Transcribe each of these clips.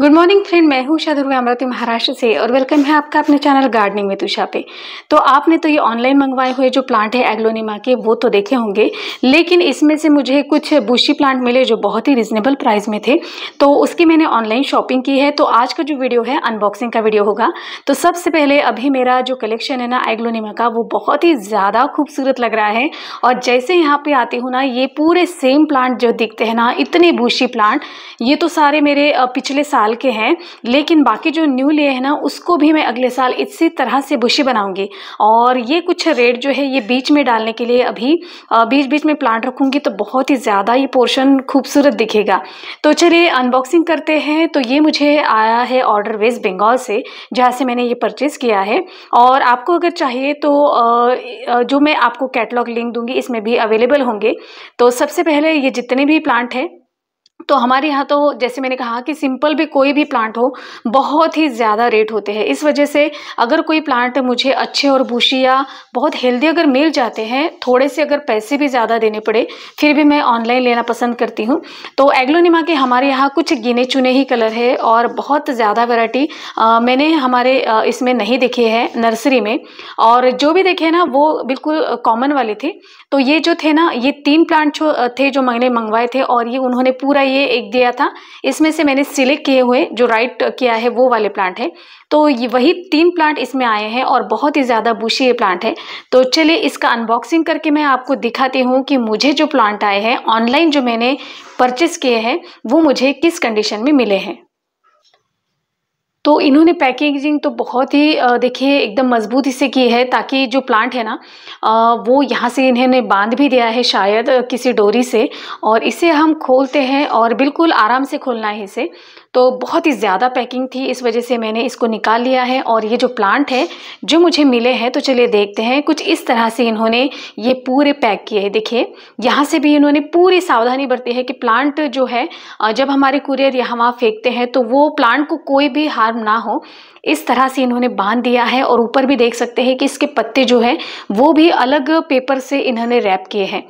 good morning friend मैं हूँ उषा दुर्गा अमरावती महाराष्ट्र से और वेलकम है आपका अपने चैनल गार्डनिंग में उषा पे तो आपने तो ये ऑनलाइन मंगवाए हुए जो प्लांट है एग्लोनिमा के वो तो देखे होंगे लेकिन इसमें से मुझे कुछ बुशी प्लांट मिले जो बहुत ही रिजनेबल प्राइस में थे तो उसकी मैंने ऑनलाइन शॉपिंग की है तो आज का जो वीडियो है अनबॉक्सिंग का वीडियो होगा तो सबसे पहले अभी मेरा जो कलेक्शन है ना एग्लोनिमा का वो बहुत ही ज़्यादा खूबसूरत लग रहा है और जैसे यहाँ पर आती हूँ ना ये पूरे सेम प्लांट जो दिखते हैं ना इतने बूशी प्लांट ये तो सारे मेरे पिछले साल साल के हैं लेकिन बाकी जो न्यू लिए हैं ना उसको भी मैं अगले साल इसी तरह से बुशी बनाऊंगी और ये कुछ रेड जो है ये बीच में डालने के लिए अभी बीच बीच में प्लांट रखूंगी तो बहुत ही ज़्यादा ये पोर्शन खूबसूरत दिखेगा तो चलिए अनबॉक्सिंग करते हैं तो ये मुझे आया है ऑर्डर वेस्ट बंगाल से जहाँ से मैंने ये परचेज़ किया है और आपको अगर चाहिए तो जो मैं आपको कैटलॉग लिंक दूंगी इसमें भी अवेलेबल होंगे तो सबसे पहले ये जितने भी प्लांट हैं तो हमारे यहाँ तो जैसे मैंने कहा कि सिंपल भी कोई भी प्लांट हो बहुत ही ज़्यादा रेट होते हैं इस वजह से अगर कोई प्लांट मुझे अच्छे और बूशी या बहुत हेल्दी अगर मिल जाते हैं थोड़े से अगर पैसे भी ज़्यादा देने पड़े फिर भी मैं ऑनलाइन लेना पसंद करती हूँ तो एग्लोनिमा के हमारे यहाँ कुछ गिने चुने ही कलर है और बहुत ज़्यादा वेराइटी मैंने हमारे इसमें नहीं देखे है नर्सरी में और जो भी देखे ना वो बिल्कुल कॉमन वाले थे तो ये जो थे ना ये तीन प्लांट थे जो मैंने मंगवाए थे और ये उन्होंने पूरा ये एक दिया था इसमें से मैंने सिलेक्ट किए हुए जो राइट किया है वो वाले प्लांट है तो ये वही तीन प्लांट इसमें आए हैं और बहुत ही ज़्यादा बुशी ये प्लांट है तो चलिए इसका अनबॉक्सिंग करके मैं आपको दिखाती हूँ कि मुझे जो प्लांट आए हैं ऑनलाइन जो मैंने परचेस किए हैं वो मुझे किस कंडीशन में मिले हैं तो इन्होंने पैकेजिंग तो बहुत ही देखिए एकदम मजबूती से की है ताकि जो प्लांट है ना वो यहाँ से इन्होंने बांध भी दिया है शायद किसी डोरी से और इसे हम खोलते हैं और बिल्कुल आराम से खोलना है इसे तो बहुत ही ज़्यादा पैकिंग थी इस वजह से मैंने इसको निकाल लिया है और ये जो प्लांट है जो मुझे मिले हैं तो चलिए देखते हैं कुछ इस तरह से इन्होंने ये पूरे पैक किए हैं देखिए यहाँ से भी इन्होंने पूरी सावधानी बरती है कि प्लांट जो है जब हमारे कुरियर यहाँ वहाँ फेंकते हैं तो वो प्लांट को कोई भी हार्म ना हो इस तरह से इन्होंने बांध दिया है और ऊपर भी देख सकते हैं कि इसके पत्ते जो हैं वो भी अलग पेपर से इन्होंने रैप किए हैं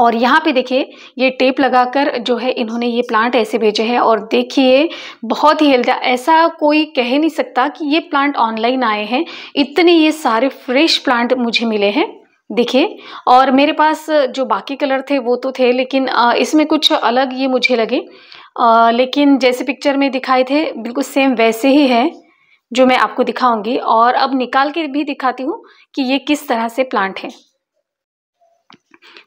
और यहाँ पे देखिए ये टेप लगाकर जो है इन्होंने ये प्लांट ऐसे भेजे हैं और देखिए बहुत ही हेल्दी ऐसा कोई कह नहीं सकता कि ये प्लांट ऑनलाइन आए हैं इतने ये सारे फ्रेश प्लांट मुझे मिले हैं देखिए और मेरे पास जो बाकी कलर थे वो तो थे लेकिन इसमें कुछ अलग ये मुझे लगे लेकिन जैसे पिक्चर में दिखाए थे बिल्कुल सेम वैसे ही है जो मैं आपको दिखाऊंगी और अब निकाल के भी दिखाती हूँ कि ये किस तरह से प्लांट है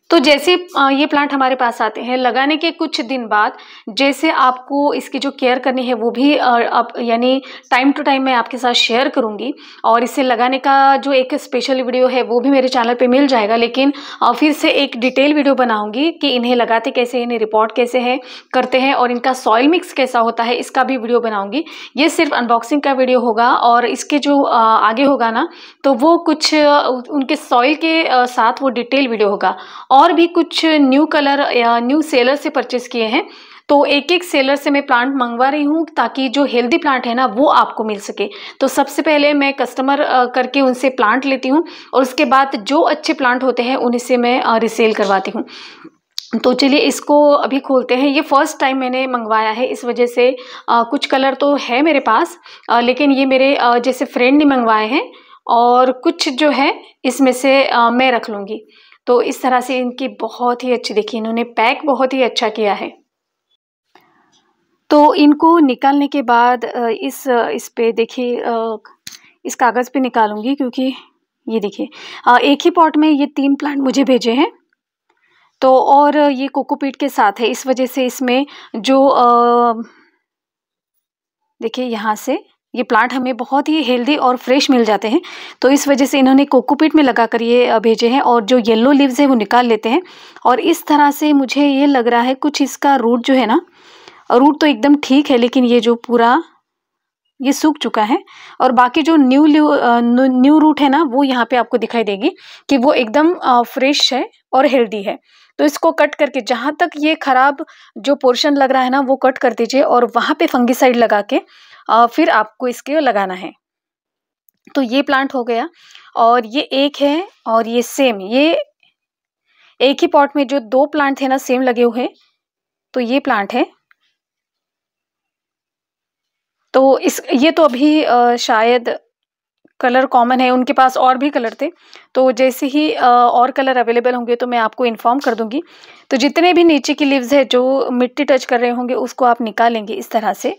तो जैसे ये प्लांट हमारे पास आते हैं लगाने के कुछ दिन बाद जैसे आपको इसकी जो केयर करनी है वो भी आप यानी टाइम टू टाइम मैं आपके साथ शेयर करूँगी और इसे लगाने का जो एक स्पेशल वीडियो है वो भी मेरे चैनल पे मिल जाएगा लेकिन फिर से एक डिटेल वीडियो बनाऊँगी कि इन्हें लगाते कैसे इन्हें रिपोर्ट कैसे है करते हैं और इनका सॉयल मिक्स कैसा होता है इसका भी वीडियो बनाऊँगी ये सिर्फ अनबॉक्सिंग का वीडियो होगा और इसके जो आगे होगा ना तो वो कुछ उनके सॉइल के साथ वो डिटेल वीडियो होगा और भी कुछ न्यू कलर या न्यू सेलर से परचेस किए हैं तो एक एक सेलर से मैं प्लांट मंगवा रही हूँ ताकि जो हेल्दी प्लांट है ना वो आपको मिल सके तो सबसे पहले मैं कस्टमर करके उनसे प्लांट लेती हूँ और उसके बाद जो अच्छे प्लांट होते हैं उन्हीं से मैं रिसेल करवाती हूँ तो चलिए इसको अभी खोलते हैं ये फ़र्स्ट टाइम मैंने मंगवाया है इस वजह से आ, कुछ कलर तो है मेरे पास आ, लेकिन ये मेरे आ, जैसे फ्रेंड ने मंगवाए हैं और कुछ जो है इसमें से आ, मैं रख लूँगी तो इस तरह से इनकी बहुत ही अच्छी देखिए इन्होंने पैक बहुत ही अच्छा किया है तो इनको निकालने के बाद इस इस पे देखिए इस कागज़ पे निकालूंगी क्योंकि ये देखिए एक ही पॉट में ये तीन प्लांट मुझे भेजे हैं तो और ये कोकोपीट के साथ है इस वजह से इसमें जो देखिए यहाँ से ये प्लांट हमें बहुत ही हेल्दी और फ्रेश मिल जाते हैं तो इस वजह से इन्होंने कोकोपीट में लगा कर ये भेजे हैं और जो येलो लीव्स है वो निकाल लेते हैं और इस तरह से मुझे ये लग रहा है कुछ इसका रूट जो है ना रूट तो एकदम ठीक है लेकिन ये जो पूरा ये सूख चुका है और बाकी जो न्यू न्यू रूट है ना वो यहाँ पे आपको दिखाई देगी कि वो एकदम फ्रेश है और हेल्दी है तो इसको कट करके जहाँ तक ये ख़राब जो पोर्शन लग रहा है ना वो कट कर दीजिए और वहाँ पे फंगिसाइड लगा के फिर आपको इसके लगाना है तो ये प्लांट हो गया और ये एक है और ये सेम ये एक ही पॉट में जो दो प्लांट थे ना सेम लगे हुए तो ये प्लांट है तो इस ये तो अभी आ, शायद कलर कॉमन है उनके पास और भी कलर थे तो जैसे ही आ, और कलर अवेलेबल होंगे तो मैं आपको इन्फॉर्म कर दूंगी तो जितने भी नीचे की लिव्स है जो मिट्टी टच कर रहे होंगे उसको आप निकालेंगे इस तरह से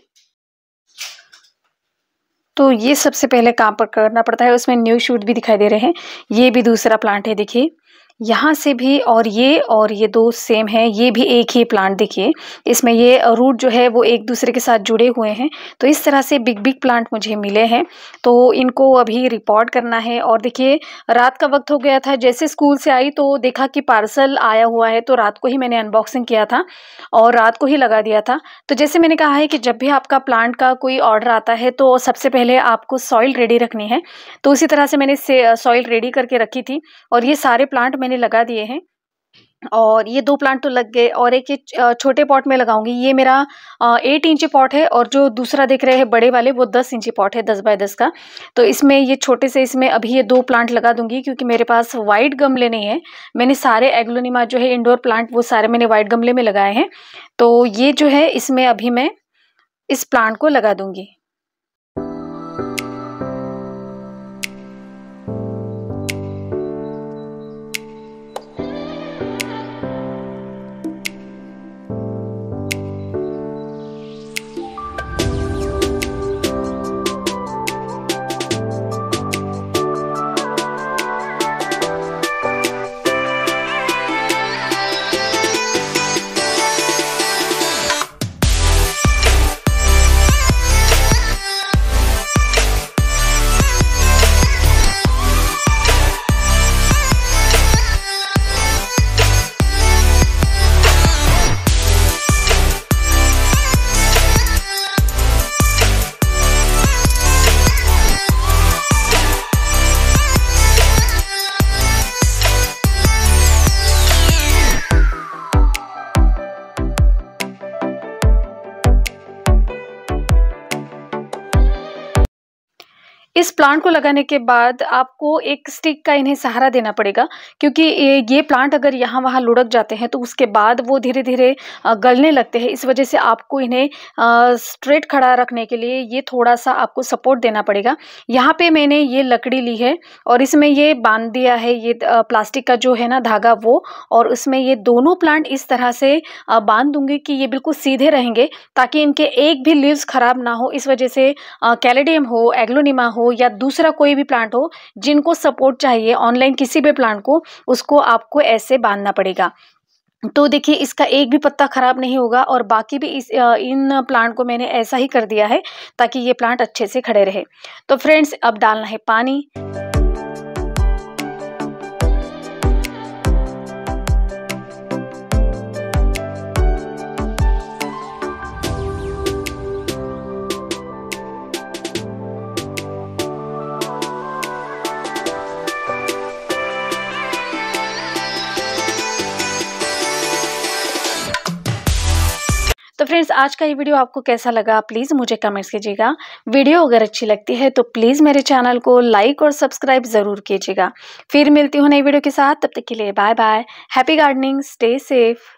तो ये सबसे पहले काम पर करना पड़ता है उसमें न्यू शूट भी दिखाई दे रहे हैं ये भी दूसरा प्लांट है देखिए यहाँ से भी और ये और ये दो सेम है ये भी एक ही प्लांट देखिए इसमें ये रूट जो है वो एक दूसरे के साथ जुड़े हुए हैं तो इस तरह से बिग बिग प्लांट मुझे मिले हैं तो इनको अभी रिपोर्ट करना है और देखिए रात का वक्त हो गया था जैसे स्कूल से आई तो देखा कि पार्सल आया हुआ है तो रात को ही मैंने अनबॉक्सिंग किया था और रात को ही लगा दिया था तो जैसे मैंने कहा है कि जब भी आपका प्लांट का कोई ऑर्डर आता है तो सबसे पहले आपको सॉइल रेडी रखनी है तो उसी तरह से मैंने सॉइल रेडी करके रखी थी और ये सारे प्लांट मैंने मैंने लगा दिए हैं और ये दो प्लांट तो लग गए और एक ये छोटे पॉट में लगाऊंगी ये मेरा एट इंची पॉट है और जो दूसरा देख रहे हैं बड़े वाले वो दस इंची पॉट है दस बाय दस का तो इसमें ये छोटे से इसमें अभी ये दो प्लांट लगा दूंगी क्योंकि मेरे पास वाइट गमले नहीं है मैंने सारे एग्लोनिमा जो है इंडोर प्लांट वो सारे मैंने वाइट गमले में लगाए हैं तो ये जो है इसमें अभी मैं इस प्लांट को लगा दूंगी इस प्लांट को लगाने के बाद आपको एक स्टिक का इन्हें सहारा देना पड़ेगा क्योंकि ये प्लांट अगर यहाँ वहाँ लुढ़क जाते हैं तो उसके बाद वो धीरे धीरे गलने लगते हैं इस वजह से आपको इन्हें स्ट्रेट खड़ा रखने के लिए ये थोड़ा सा आपको सपोर्ट देना पड़ेगा यहाँ पे मैंने ये लकड़ी ली है और इसमें ये बांध दिया है ये प्लास्टिक का जो है ना धागा वो और उसमें ये दोनों प्लांट इस तरह से बांध दूंगी कि ये बिल्कुल सीधे रहेंगे ताकि इनके एक भी लीव्स ख़राब ना हो इस वजह से कैलेडियम हो एग्लोनिमा हो या दूसरा कोई भी प्लांट हो जिनको सपोर्ट चाहिए ऑनलाइन किसी भी प्लांट को उसको आपको ऐसे बांधना पड़ेगा तो देखिए इसका एक भी पत्ता ख़राब नहीं होगा और बाकी भी इस इन प्लांट को मैंने ऐसा ही कर दिया है ताकि ये प्लांट अच्छे से खड़े रहे तो फ्रेंड्स अब डालना है पानी तो फ्रेंड्स आज का ये वीडियो आपको कैसा लगा प्लीज़ मुझे कमेंट्स कीजिएगा वीडियो अगर अच्छी लगती है तो प्लीज़ मेरे चैनल को लाइक और सब्सक्राइब ज़रूर कीजिएगा फिर मिलती हूँ नई वीडियो के साथ तब तक के लिए bye bye happy gardening stay safe